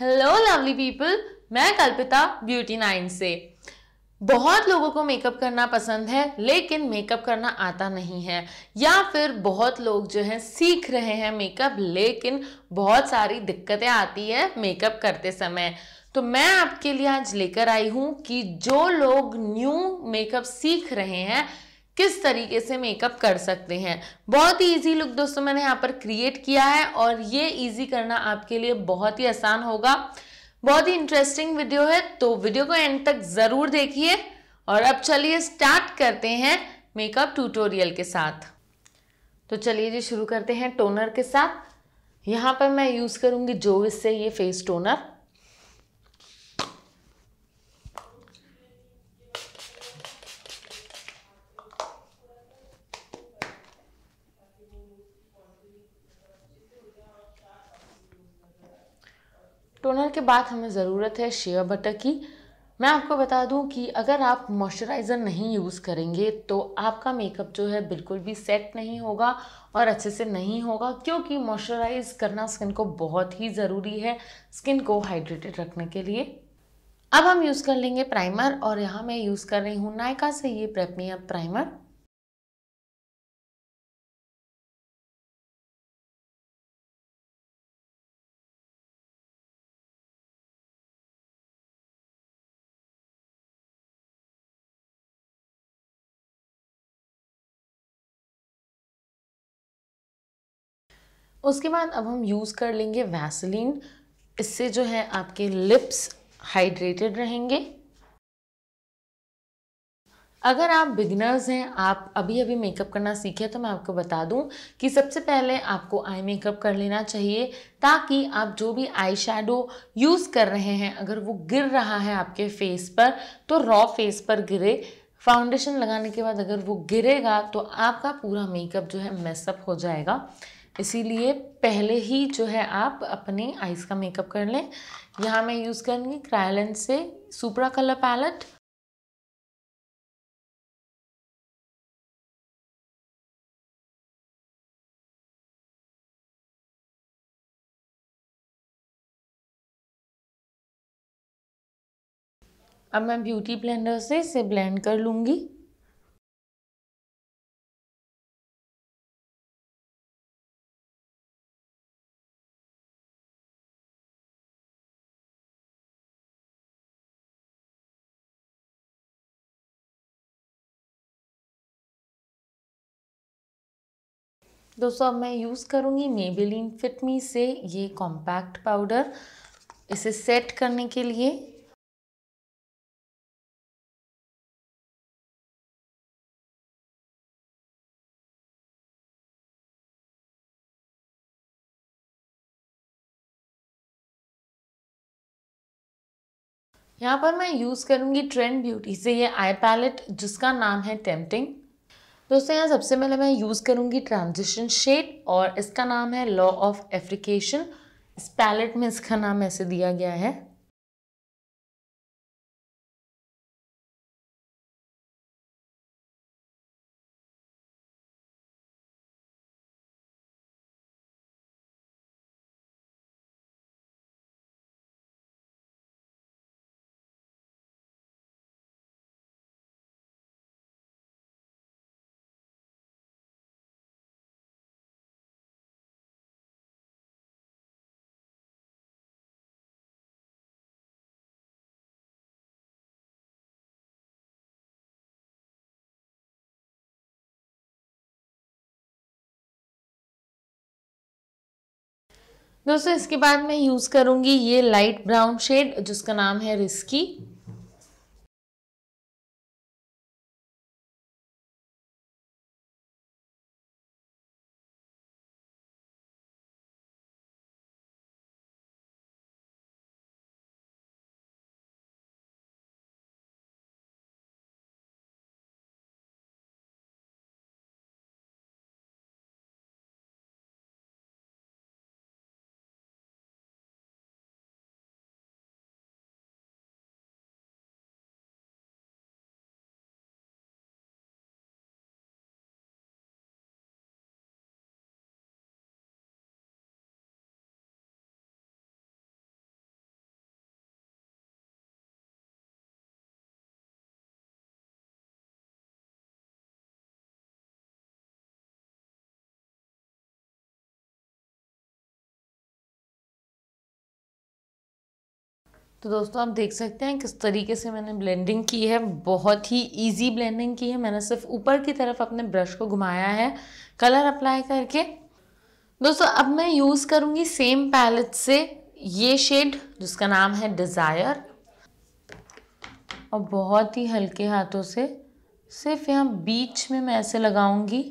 hello lovely people मैं कल्पिता beauty nine से बहुत लोगों को मेकअप करना पसंद है लेकिन मेकअप करना आता नहीं है या फिर बहुत लोग जो हैं सीख रहे हैं मेकअप लेकिन बहुत सारी दिक्कतें आती है मेकअप करते समय तो मैं आपके लिए आज लेकर आई हूँ कि जो लोग न्यू मेकअप सीख रहे हैं किस तरीके से मेकअप कर सकते हैं बहुत ही ईजी लुक दोस्तों मैंने यहाँ पर क्रिएट किया है और ये ईजी करना आपके लिए बहुत ही आसान होगा बहुत ही इंटरेस्टिंग वीडियो है तो वीडियो को एंड तक ज़रूर देखिए और अब चलिए स्टार्ट करते हैं मेकअप ट्यूटोरियल के साथ तो चलिए जी शुरू करते हैं टोनर के साथ यहाँ पर मैं यूज़ करूँगी जोविस से ये फेस टोनर टोनर के बाद हमें ज़रूरत है शेयर बटर की मैं आपको बता दूं कि अगर आप मॉइस्चराइज़र नहीं यूज़ करेंगे तो आपका मेकअप जो है बिल्कुल भी सेट नहीं होगा और अच्छे से नहीं होगा क्योंकि मॉइस्चराइज़ करना स्किन को बहुत ही ज़रूरी है स्किन को हाइड्रेटेड रखने के लिए अब हम यूज़ कर लेंगे प्राइमर और यहाँ मैं यूज़ कर रही हूँ नायका से ये प्रेपमिया प्राइमर उसके बाद अब हम यूज़ कर लेंगे वैसलीन इससे जो है आपके लिप्स हाइड्रेटेड रहेंगे अगर आप बिगनर्स हैं आप अभी अभी मेकअप करना सीखे तो मैं आपको बता दूं कि सबसे पहले आपको आई मेकअप कर लेना चाहिए ताकि आप जो भी आई शेडो यूज़ कर रहे हैं अगर वो गिर रहा है आपके फेस पर तो रॉ फेस पर गिरे फाउंडेशन लगाने के बाद अगर वो गिरेगा तो आपका पूरा मेकअप जो है मेसअप हो जाएगा इसीलिए पहले ही जो है आप अपने आइज़ का मेकअप कर लें यहाँ मैं यूज़ करूँगी क्रायलन से सुपरा कलर पैलेट अब मैं ब्यूटी ब्लेंडर से इसे ब्लेंड कर लूँगी दोस्तों अब मैं यूज़ करूँगी मेबेलिन फिटमी से ये कॉम्पैक्ट पाउडर इसे सेट करने के लिए यहाँ पर मैं यूज़ करूँगी ट्रेंड ब्यूटी से ये आई पैलेट जिसका नाम है टेम्पटिंग दोस्तों यहाँ सबसे पहले मैं यूज़ करूँगी ट्रांजिशन शेड और इसका नाम है लॉ ऑफ एफ्रिकेशन इस पैलेट में इसका नाम ऐसे दिया गया है दोस्तों इसके बाद मैं यूज़ करूँगी ये लाइट ब्राउन शेड जिसका नाम है रिस्की तो दोस्तों आप देख सकते हैं किस तरीके से मैंने ब्लेंडिंग की है बहुत ही इजी ब्लेंडिंग की है मैंने सिर्फ ऊपर की तरफ अपने ब्रश को घुमाया है कलर अप्लाई करके दोस्तों अब मैं यूज़ करूँगी सेम पैलेट से ये शेड जिसका नाम है डिज़ायर और बहुत ही हल्के हाथों से सिर्फ यहाँ बीच में मैं ऐसे लगाऊंगी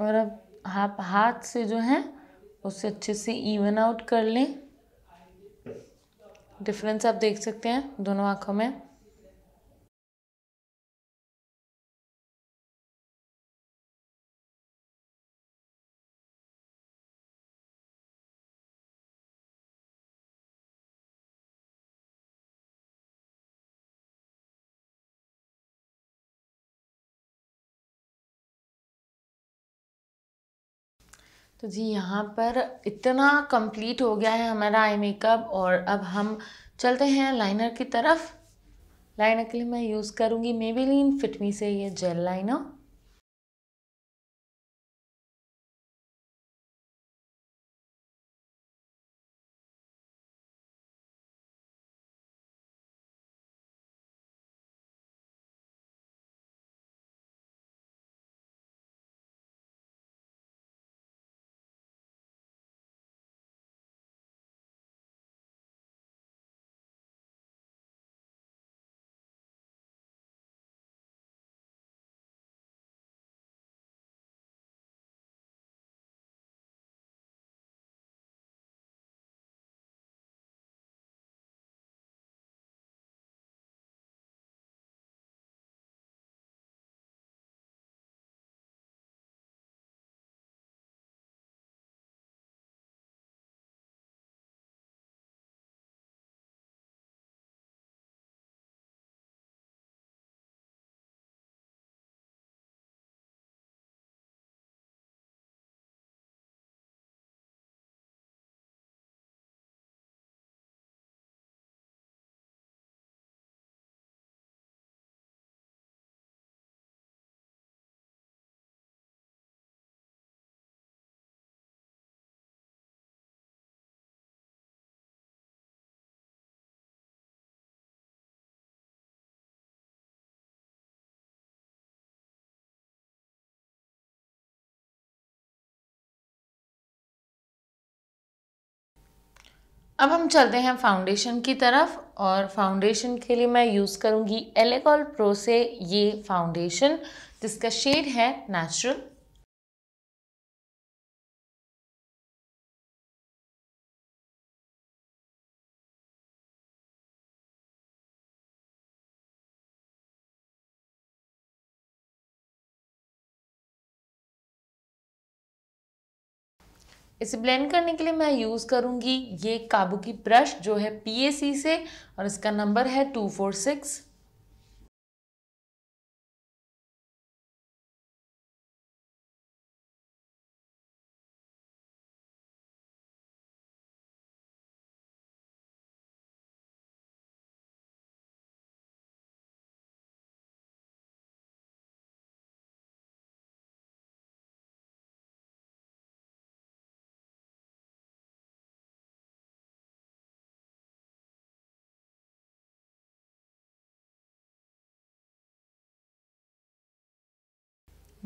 और अब आप हाथ से जो है उसे अच्छे से इवन आउट कर लें डिफरेंस आप देख सकते हैं दोनों आँखों में तो जी यहाँ पर इतना कंप्लीट हो गया है हमारा आई मेकअप और अब हम चलते हैं लाइनर की तरफ लाइनर के लिए मैं यूज़ करूँगी लीन फिटमी से ये जेल लाइनर अब हम चलते हैं फाउंडेशन की तरफ और फाउंडेशन के लिए मैं यूज़ करूँगी एलेकॉल प्रो से ये फाउंडेशन जिसका शेड है नेचुरल इसे ब्लेंड करने के लिए मैं यूज़ करूँगी ये काबू की ब्रश जो है पी से और इसका नंबर है टू फोर सिक्स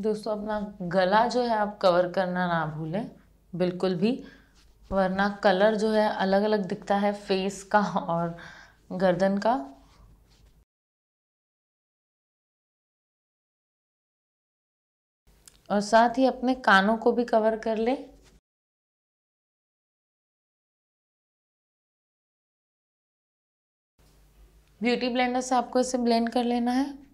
दोस्तों अपना गला जो है आप कवर करना ना भूलें बिल्कुल भी वरना कलर जो है अलग अलग दिखता है फेस का और गर्दन का और साथ ही अपने कानों को भी कवर कर ले ब्यूटी ब्लेंडर से आपको इसे ब्लेंड कर लेना है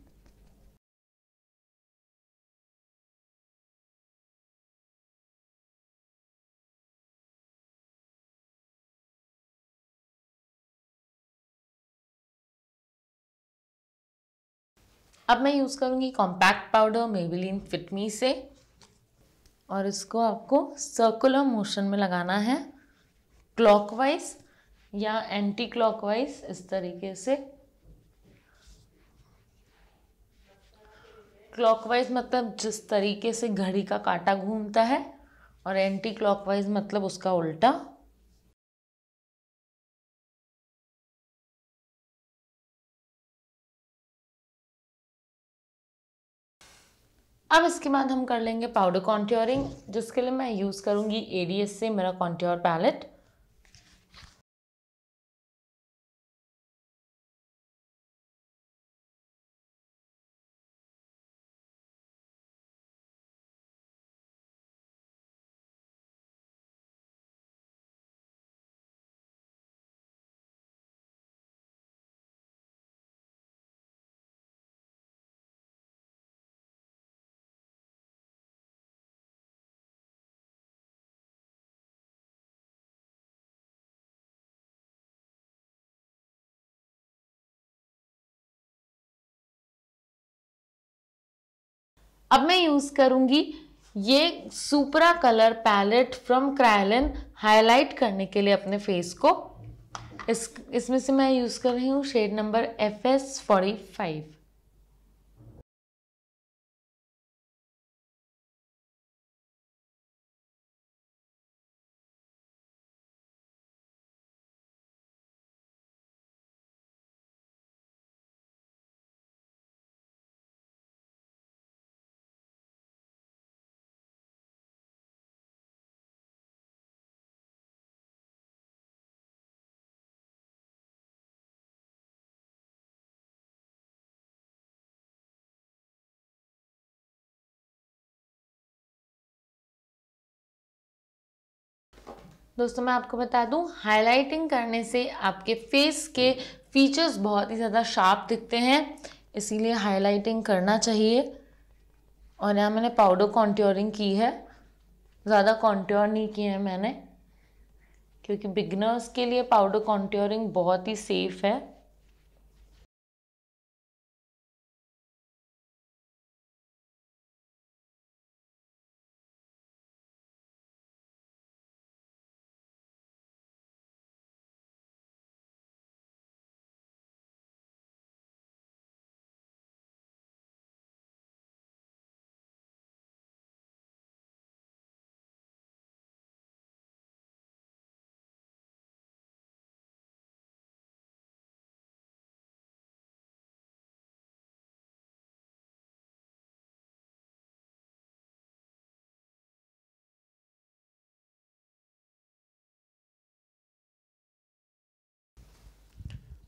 अब मैं यूज़ करूँगी कॉम्पैक्ट पाउडर मेबिलिन फिटमी से और इसको आपको सर्कुलर मोशन में लगाना है क्लॉकवाइज या एंटी क्लॉकवाइज इस तरीके से क्लॉकवाइज मतलब जिस तरीके से घड़ी का कांटा घूमता है और एंटी क्लॉकवाइज मतलब उसका उल्टा अब इसके बाद हम कर लेंगे पाउडर कॉन्ट्योरिंग जिसके लिए मैं यूज़ करूँगी ए से मेरा कॉन्ट्योर पैलेट अब मैं यूज़ करूँगी ये supra colour palette from Krylon highlight करने के लिए अपने फेस को इस इसमें से मैं यूज़ कर रही हूँ shade number F S forty five दोस्तों मैं आपको बता दूं हाईलाइटिंग करने से आपके फेस के फीचर्स बहुत ही ज़्यादा शार्प दिखते हैं इसीलिए हाईलाइटिंग करना चाहिए और यहाँ मैंने पाउडर कॉन्ट्योरिंग की है ज़्यादा कॉन्ट्योर नहीं किए है मैंने क्योंकि बिगनर्स के लिए पाउडर कॉन्ट्योरिंग बहुत ही सेफ़ है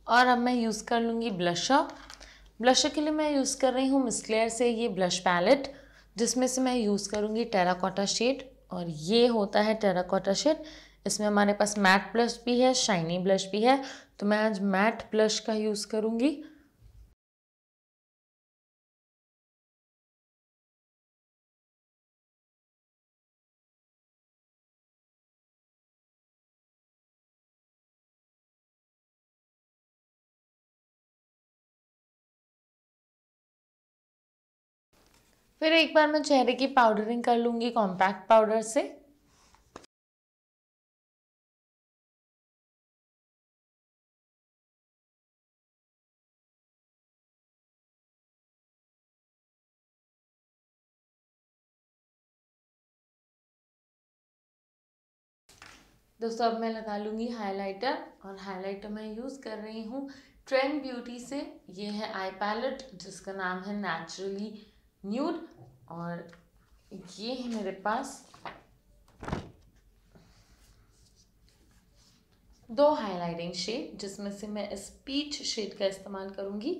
और अब मैं यूज़ कर लूँगी ब्लशर ब्लशर के लिए मैं यूज़ कर रही हूँ मिसक्लेयर से ये ब्लश पैलेट जिसमें से मैं यूज़ करूँगी टेराकोटा शेड और ये होता है टेराकोटा शेड इसमें हमारे पास मैट ब्लश भी है शाइनी ब्लश भी है तो मैं आज मैट ब्लश का यूज़ करूँगी फिर एक बार मैं चेहरे की पाउडरिंग कर लूंगी कॉम्पैक्ट पाउडर से दोस्तों अब मैं लगा लूंगी हाइलाइटर और हाइलाइटर मैं यूज़ कर रही हूँ ट्रेंड ब्यूटी से ये है आई पैलेट जिसका नाम है नेचुरली न्यूड और ये है मेरे पास दो हाइलाइटिंग शेड जिसमें से मैं इस पीच शेड का इस्तेमाल करूंगी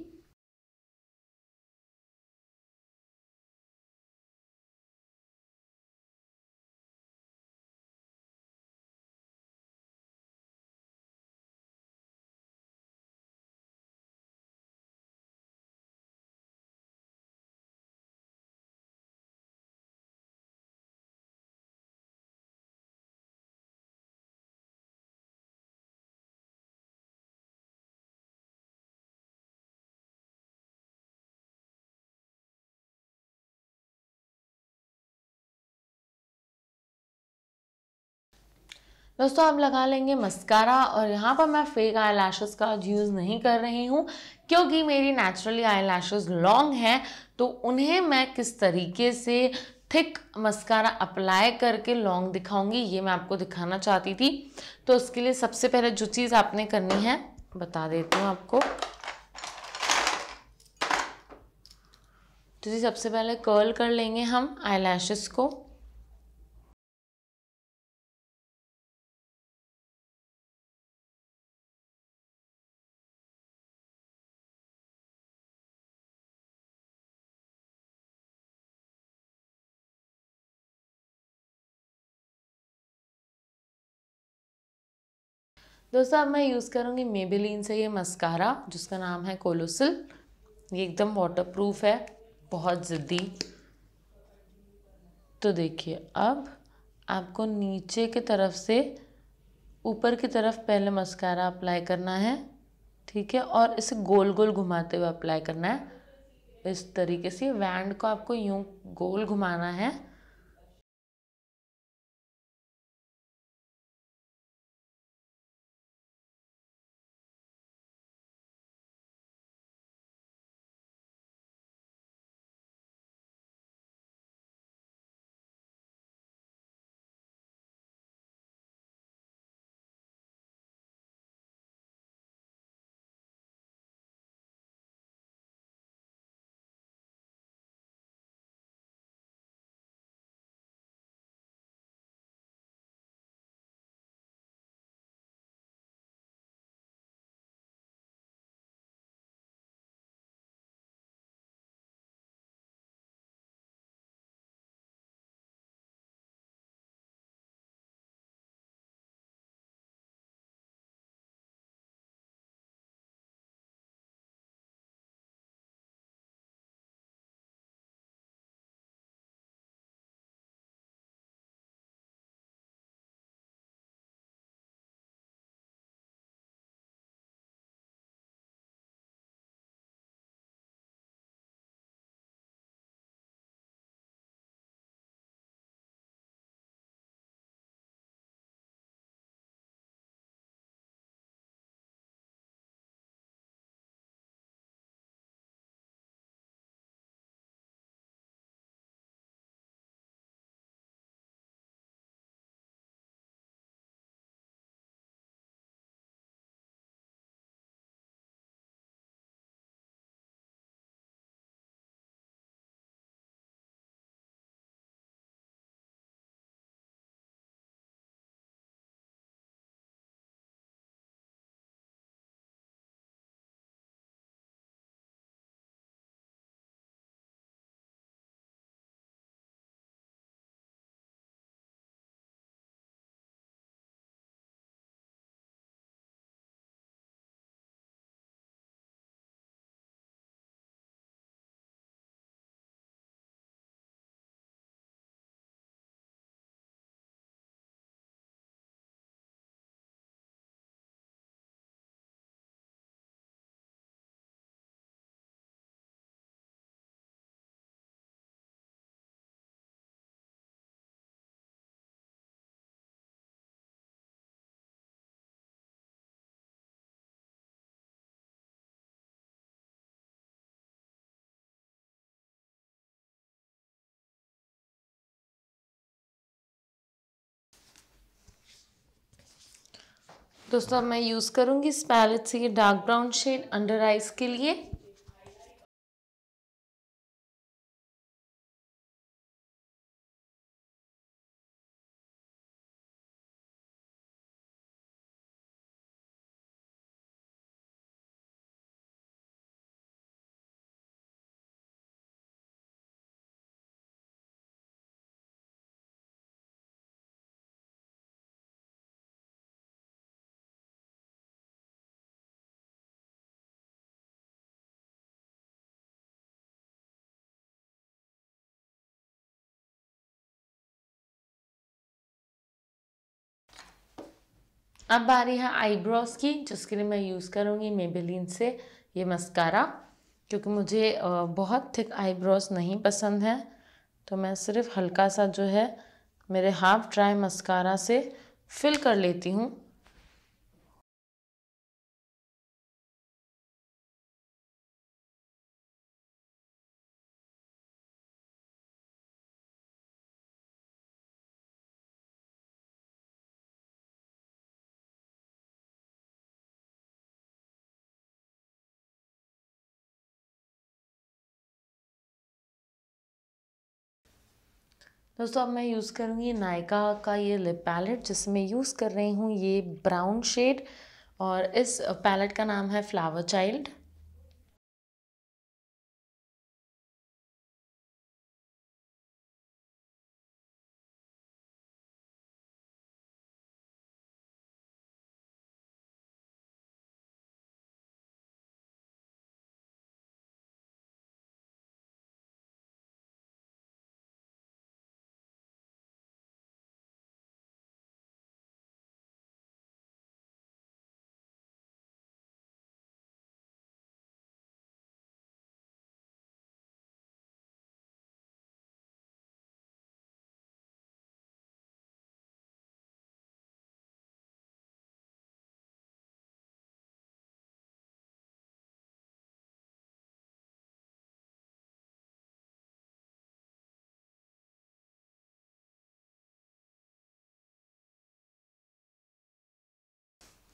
दोस्तों आप लगा लेंगे मस्कारा और यहाँ पर मैं फेक आई लैशेज़ का यूज़ नहीं कर रही हूँ क्योंकि मेरी नेचुरली आई लैशेज़ लॉन्ग हैं तो उन्हें मैं किस तरीके से थिक मस्कारा अप्लाई करके लॉन्ग दिखाऊंगी ये मैं आपको दिखाना चाहती थी तो उसके लिए सबसे पहले जो चीज़ आपने करनी है बता देती हूँ आपको तो जी सबसे पहले कर्ल कर लेंगे हम आई को दोस्तों अब मैं यूज़ करूँगी मेबेलिन से ये मस्कारा जिसका नाम है कोलोसिल ये एकदम वाटरप्रूफ है बहुत ज़िद्दी तो देखिए अब आपको नीचे की तरफ से ऊपर की तरफ पहले मस्कारा अप्लाई करना है ठीक है और इसे गोल गोल घुमाते हुए अप्लाई करना है इस तरीके से वैंड को आपको यूँ गोल घुमाना है दोस्तों मैं यूज़ करूँगी इस पैलेट से ये dark brown shade under eyes के लिए अब आ रही है आईब्रोज़ की जिसके लिए मैं यूज़ करूँगी मेबेलिन से ये मस्कारा क्योंकि मुझे बहुत थिक आईब्रोज़ नहीं पसंद है तो मैं सिर्फ हल्का सा जो है मेरे हाफ ड्राई मस्कारा से फिल कर लेती हूँ दोस्तों अब मैं यूज़ करूँगी नायका का ये लिप पैलेट जिसमें यूज़ कर रही हूँ ये ब्राउन शेड और इस पैलेट का नाम है फ्लावर चाइल्ड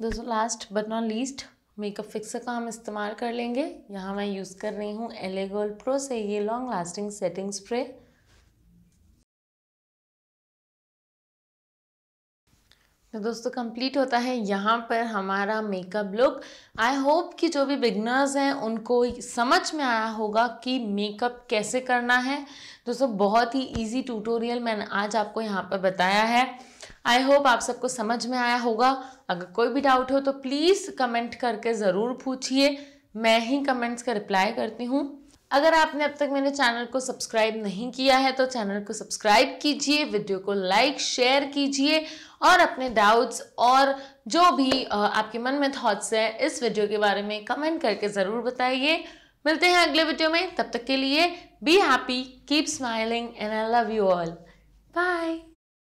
दोस्तों last but not least makeup fixer का हम इस्तेमाल कर लेंगे यहाँ मैं यूज़ कर रही हूँ एलेगोल प्रो से ये लॉन्ग लास्टिंग सेटिंग स्प्रे तो दोस्तों कंप्लीट होता है यहाँ पर हमारा मेकअप लुक आई होप कि जो भी बिगनर्स हैं उनको समझ में आया होगा कि मेकअप कैसे करना है दोस्तों बहुत ही इजी ट्यूटोरियल मैंने आज आपको यहाँ पर बताया है आई होप आप सबको समझ में आया होगा अगर कोई भी डाउट हो तो प्लीज़ कमेंट करके ज़रूर पूछिए मैं ही कमेंट्स का रिप्लाई करती हूँ अगर आपने अब तक मेरे चैनल को सब्सक्राइब नहीं किया है तो चैनल को सब्सक्राइब कीजिए वीडियो को लाइक शेयर कीजिए और अपने डाउट्स और जो भी आपके मन में थॉट्स हैं इस वीडियो के बारे में कमेंट करके ज़रूर बताइए मिलते हैं अगले वीडियो में तब तक के लिए be happy keep smiling and I love you all bye